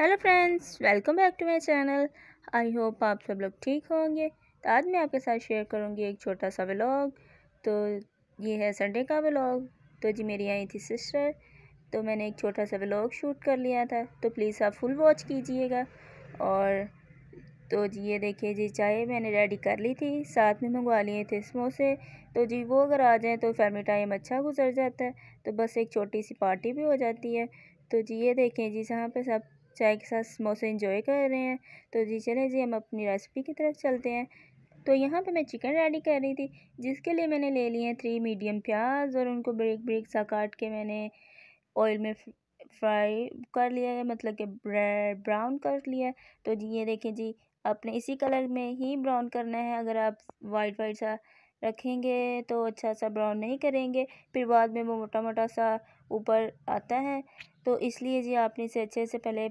hello friends welcome back to my channel I hope आप सब लोग ठीक होंगे तो आज मैं आपके साथ शेयर करूंगी एक छोटा सा व्लॉग तो ये है संडे का व्लॉग तो जी मेरी आई थी सिस्टर तो मैंने एक छोटा सा व्लॉग शूट कर लिया था तो प्लीज़ आप फुल वॉच कीजिएगा और तो जी ये देखिए जी चाय मैंने रेडी कर ली थी साथ में मंगवा लिए थे समोसे तो जी वो अगर आ जाएँ तो फैमिली टाइम अच्छा गुजर जाता है तो बस एक छोटी सी पार्टी भी हो जाती है तो जी ये देखें जी जहाँ पे सब चाय के साथ समोसे इंजॉय कर रहे हैं तो जी चले जी हम अपनी रेसिपी की तरफ चलते हैं तो यहाँ पे मैं चिकन रेडी कर रही थी जिसके लिए मैंने ले लिए हैं थ्री मीडियम प्याज और उनको ब्रेक ब्रेक सा काट के मैंने ऑयल में फ्राई कर लिया है मतलब कि ब्राउन कर लिया है तो जी ये देखें जी आपने इसी कलर में ही ब्राउन करना है अगर आप वाइट वाइट सा रखेंगे तो अच्छा सा ब्राउन नहीं करेंगे फिर बाद में वो मोटा मोटा सा ऊपर आता है तो इसलिए जी आपने इसे अच्छे से पहले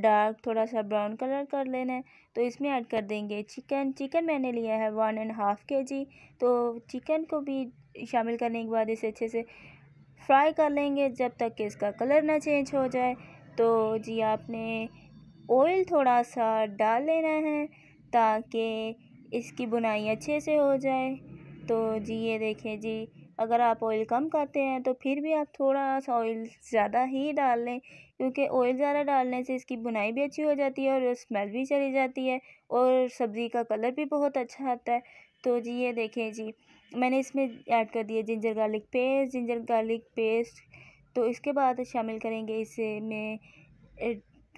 डार्क थोड़ा सा ब्राउन कलर कर लेना है तो इसमें ऐड कर देंगे चिकन चिकन मैंने लिया है वन एंड हाफ़ के जी तो चिकन को भी शामिल करने के बाद इसे अच्छे से फ्राई कर लेंगे जब तक कि इसका कलर ना चेंज हो जाए तो जी आपने ऑयल थोड़ा सा डाल लेना है ताकि इसकी बुनाई अच्छे से हो जाए तो जी ये देखें जी अगर आप ऑयल कम करते हैं तो फिर भी आप थोड़ा सा ऑयल ज़्यादा ही डाल लें क्योंकि ऑयल ज़्यादा डालने से इसकी बुनाई भी अच्छी हो जाती है और स्मेल भी चली जाती है और सब्ज़ी का कलर भी बहुत अच्छा आता है तो जी ये देखें जी मैंने इसमें ऐड कर दिया ginger garlic paste ginger garlic paste तो इसके बाद शामिल करेंगे में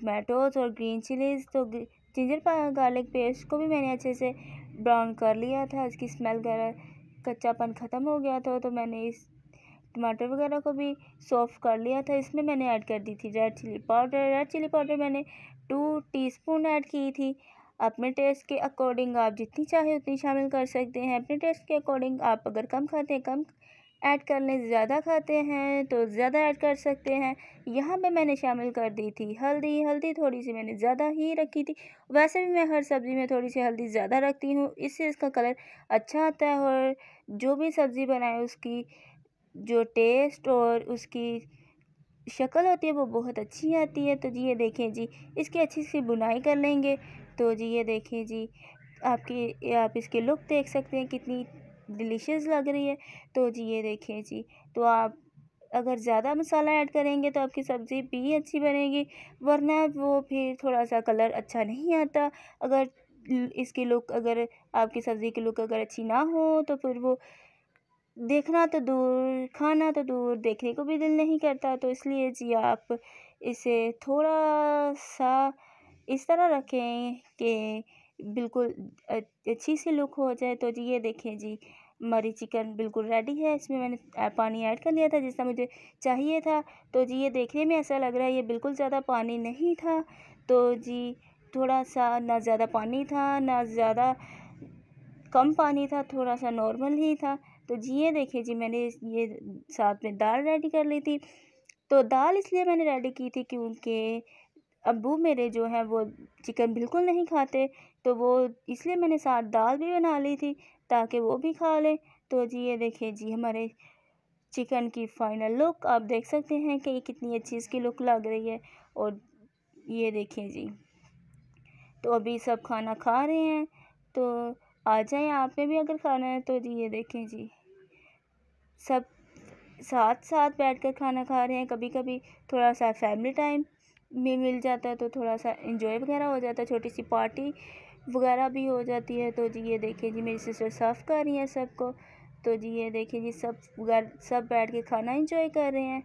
टमाटोज और ग्रीन चिलीज़ तो जिंजर गार्लिक पेस्ट को भी मैंने अच्छे से ब्राउन कर लिया था इसकी स्मेल वगैरह कच्चापन ख़त्म हो गया था तो मैंने इस टमाटर वगैरह को भी सॉफ्ट कर लिया था इसमें मैंने ऐड कर दी थी red chilli powder red chilli powder मैंने टू टीस्पून ऐड की थी अपने टेस्ट के अकॉर्डिंग आप जितनी चाहे उतनी शामिल कर सकते हैं अपने टेस्ट के अकॉर्डिंग आप अगर कम खाते हैं कम ऐड कर लें ज़्यादा खाते हैं तो ज़्यादा ऐड कर सकते हैं यहाँ पे मैंने शामिल कर दी थी हल्दी हल्दी थोड़ी सी मैंने ज़्यादा ही रखी थी वैसे भी मैं हर सब्ज़ी में थोड़ी सी हल्दी ज़्यादा रखती हूँ इससे इसका कलर अच्छा आता है और जो भी सब्ज़ी बनाए उसकी जो टेस्ट और उसकी शक्ल होती है वो बहुत अच्छी आती है तो जी ये देखें जी इसकी अच्छी सी बुनाई कर लेंगे तो जी ये देखें जी आपकी आप इसके लुक देख सकते हैं कितनी डिलीशियस लग रही है तो जी ये देखिए जी तो आप अगर ज़्यादा मसाला ऐड करेंगे तो आपकी सब्ज़ी भी अच्छी बनेगी वरना वो फिर थोड़ा सा कलर अच्छा नहीं आता अगर इसकी लुक अगर आपकी सब्ज़ी की लुक अगर अच्छी ना हो तो फिर वो देखना तो दूर खाना तो दूर देखने को भी दिल नहीं करता तो इसलिए जी आप इसे थोड़ा सा इस तरह रखें कि बिल्कुल अच्छी सी लुक हो जाए तो जी ये देखें जी हमारी चिकन बिल्कुल रेडी है इसमें मैंने पानी ऐड कर लिया था जिसका मुझे चाहिए था तो जी ये देखने में ऐसा लग रहा है ये बिल्कुल ज़्यादा पानी नहीं था तो जी थोड़ा सा ना ज़्यादा पानी था ना ज़्यादा कम पानी था थोड़ा सा नॉर्मल ही था तो जी ये देखिए जी मैंने ये साथ में दाल रेडी कर ली थी तो दाल इसलिए मैंने रेडी की थी क्योंकि अबू मेरे जो हैं वो चिकन बिल्कुल नहीं खाते तो वो इसलिए मैंने साथ दाल भी बना ली थी ताकि वो भी खा लें तो जी ये देखिए जी हमारे चिकन की फ़ाइनल लुक आप देख सकते हैं कि ये कितनी अच्छी इसकी लुक लग रही है और ये देखिए जी तो अभी सब खाना खा रहे हैं तो आ आप आपने भी अगर खाना है तो जी ये देखें जी सब साथ साथ बैठकर खाना खा रहे हैं कभी कभी थोड़ा सा फैमिली टाइम में मिल जाता है तो थोड़ा सा इंजॉय वगैरह हो जाता है छोटी सी पार्टी वगैरह भी हो जाती है तो जी ये देखिए जी मेरी सिस्टर सर्व कर रही हैं सबको तो जी ये देखिए जी सब सब बैठ के खाना इंजॉय कर रहे हैं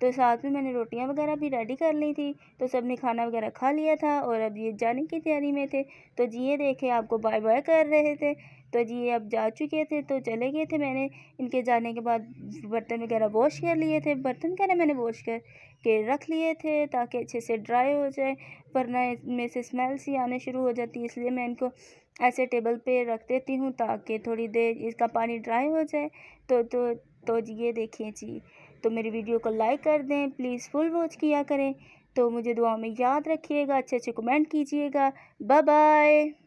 तो साथ में मैंने रोटियां वगैरह भी रेडी कर ली थी तो सब ने खाना वगैरह खा लिया था और अब ये जाने की तैयारी में थे तो जी ये देखे आपको बाय बाय कर रहे थे तो जी ये अब जा चुके थे तो चले गए थे मैंने इनके जाने के बाद बर्तन वगैरह वॉश कर लिए थे बर्तन वगैरह मैंने वॉश कर के रख लिए थे ताकि अच्छे से ड्राई हो जाए वरना में से स्मेल सी आने शुरू हो जाती है इसलिए मैं इनको ऐसे टेबल पे रख देती हूँ ताकि थोड़ी देर इसका पानी ड्राई हो जाए तो तो तो ये देखिए जी तो मेरी वीडियो को लाइक कर दें प्लीज़ फुल वॉच किया करें तो मुझे दुआ में याद रखिएगा अच्छे अच्छे कमेंट कीजिएगा बाय बाय